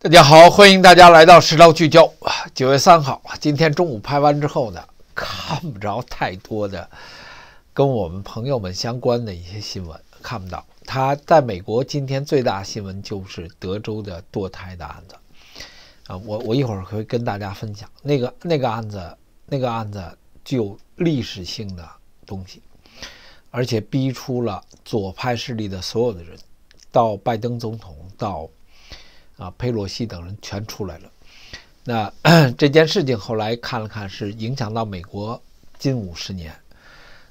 大家好，欢迎大家来到时道聚焦。九月三号，今天中午拍完之后呢，看不着太多的跟我们朋友们相关的一些新闻，看不到。他在美国今天最大新闻就是德州的堕胎的案子啊，我我一会儿会跟大家分享那个那个案子，那个案子具有历史性的东西，而且逼出了左派势力的所有的人，到拜登总统到。啊，佩洛西等人全出来了。那 这件事情后来看了看，是影响到美国近五十年。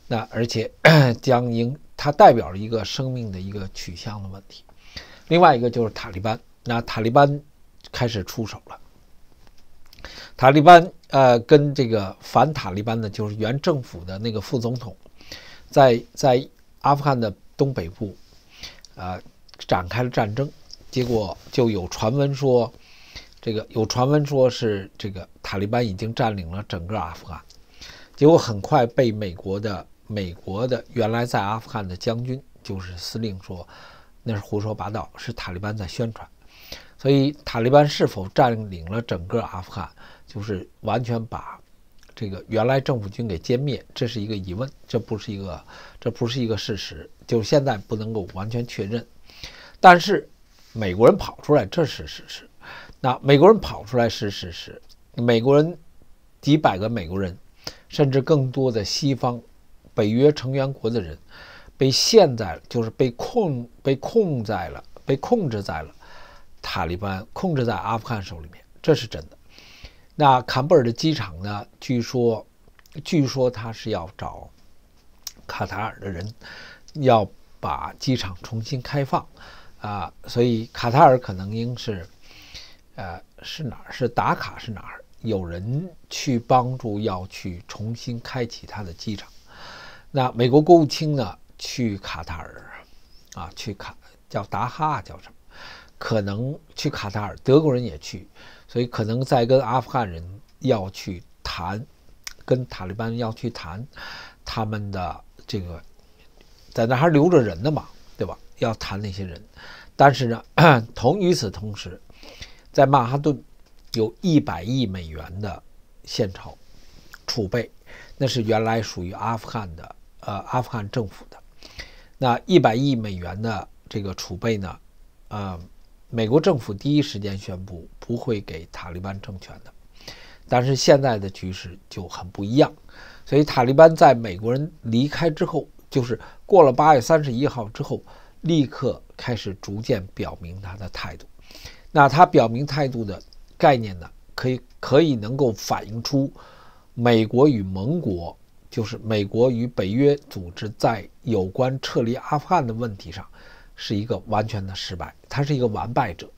那而且 将影，它代表了一个生命的一个取向的问题。另外一个就是塔利班，那塔利班开始出手了。塔利班呃，跟这个反塔利班的，就是原政府的那个副总统，在在阿富汗的东北部，呃，展开了战争。结果就有传闻说，这个有传闻说是这个塔利班已经占领了整个阿富汗。结果很快被美国的美国的原来在阿富汗的将军，就是司令说那是胡说八道，是塔利班在宣传。所以塔利班是否占领了整个阿富汗，就是完全把这个原来政府军给歼灭，这是一个疑问，这不是一个这不是一个事实，就是现在不能够完全确认。但是。美国人跑出来，这是事实。那美国人跑出来是事实。美国人，几百个美国人，甚至更多的西方、北约成员国的人，被陷在了，就是被控、被控在了、被控制在了塔利班控制在阿富汗手里面，这是真的。那坎贝尔的机场呢？据说，据说他是要找卡塔尔的人，要把机场重新开放。啊，所以卡塔尔可能应是，呃，是哪儿？是达卡是哪儿？有人去帮助要去重新开启他的机场。那美国国务卿呢？去卡塔尔，啊，去卡叫达哈叫什么？可能去卡塔尔，德国人也去，所以可能在跟阿富汗人要去谈，跟塔利班要去谈，他们的这个在那还留着人呢嘛。对吧？要谈那些人，但是呢，同与此同时，在曼哈顿有一百亿美元的现钞储备，那是原来属于阿富汗的，呃，阿富汗政府的。那一百亿美元的这个储备呢，呃，美国政府第一时间宣布不会给塔利班政权的，但是现在的局势就很不一样，所以塔利班在美国人离开之后。就是过了八月三十一号之后，立刻开始逐渐表明他的态度。那他表明态度的概念呢，可以可以能够反映出美国与盟国，就是美国与北约组织在有关撤离阿富汗的问题上，是一个完全的失败，他是一个完败者。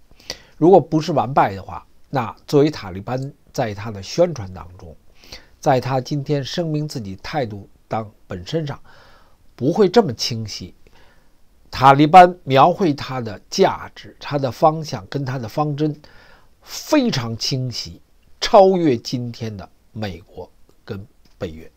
如果不是完败的话，那作为塔利班在他的宣传当中，在他今天声明自己态度当本身上。不会这么清晰。塔利班描绘它的价值、它的方向跟它的方针非常清晰，超越今天的美国跟北约。